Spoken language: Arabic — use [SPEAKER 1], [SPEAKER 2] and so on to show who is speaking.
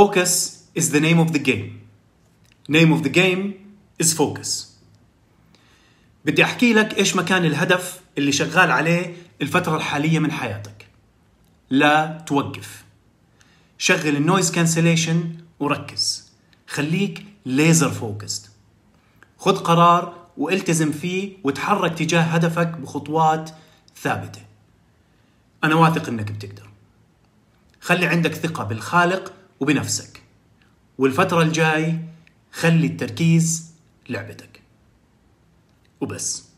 [SPEAKER 1] Focus is the name of the game. Name of the game is focus. بدي احكي لك ايش مكان الهدف اللي شغال عليه الفترة الحالية من حياتك. لا توقف. شغل النويز كانسليشن وركز. خليك ليزر فوكست. خذ قرار والتزم فيه وتحرك تجاه هدفك بخطوات ثابتة. أنا واثق إنك بتقدر. خلي عندك ثقة بالخالق وبنفسك والفترة الجاي خلي التركيز لعبتك وبس